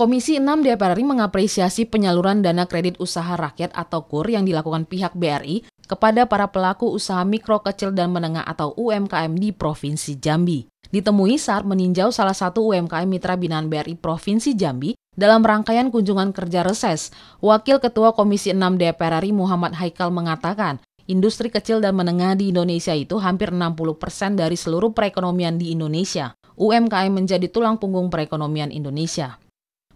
Komisi 6 DPR RI mengapresiasi penyaluran dana kredit usaha rakyat atau KUR yang dilakukan pihak BRI kepada para pelaku usaha mikro, kecil, dan menengah atau UMKM di Provinsi Jambi. Ditemui saat meninjau salah satu UMKM mitra binaan BRI Provinsi Jambi dalam rangkaian kunjungan kerja reses, Wakil Ketua Komisi 6 DPR RI Muhammad Haikal mengatakan Industri kecil dan menengah di Indonesia itu hampir 60% dari seluruh perekonomian di Indonesia. UMKM menjadi tulang punggung perekonomian Indonesia.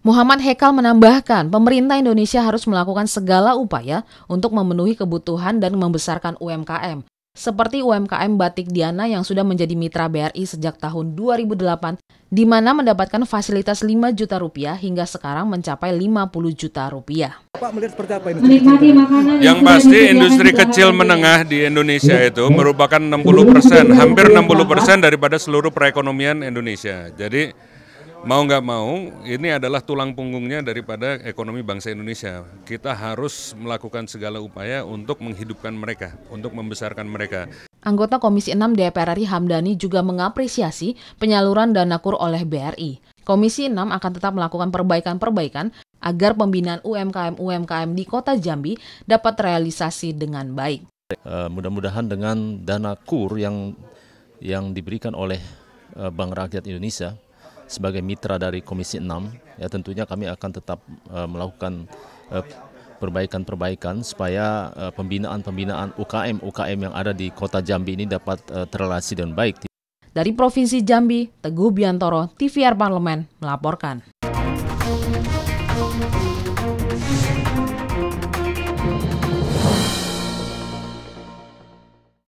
Muhammad Hekal menambahkan, pemerintah Indonesia harus melakukan segala upaya untuk memenuhi kebutuhan dan membesarkan UMKM, seperti UMKM Batik Diana yang sudah menjadi mitra BRI sejak tahun 2008, di mana mendapatkan fasilitas 5 juta rupiah hingga sekarang mencapai 50 juta rupiah. Pak melihat seperti apa ini? Menikmati makanan Yang pasti industri kecil menengah di Indonesia itu merupakan 60 persen, hampir 60 persen daripada seluruh perekonomian Indonesia. Jadi mau nggak mau ini adalah tulang punggungnya daripada ekonomi bangsa Indonesia. Kita harus melakukan segala upaya untuk menghidupkan mereka, untuk membesarkan mereka. Anggota Komisi 6 DPR RI Hamdani juga mengapresiasi penyaluran dana kur oleh BRI. Komisi 6 akan tetap melakukan perbaikan-perbaikan agar pembinaan UMKM-UMKM di Kota Jambi dapat realisasi dengan baik. Eh, mudah-mudahan dengan dana kur yang yang diberikan oleh eh, Bank Rakyat Indonesia sebagai mitra dari Komisi 6 ya tentunya kami akan tetap uh, melakukan perbaikan eh, perbaikan-perbaikan supaya eh, pembinaan-pembinaan uh, UKM UKM yang ada di Kota Jambi ini dapat uh, terrelasi dengan baik. Dari Provinsi Jambi, Teguh Biantoro, TVR Parlemen melaporkan.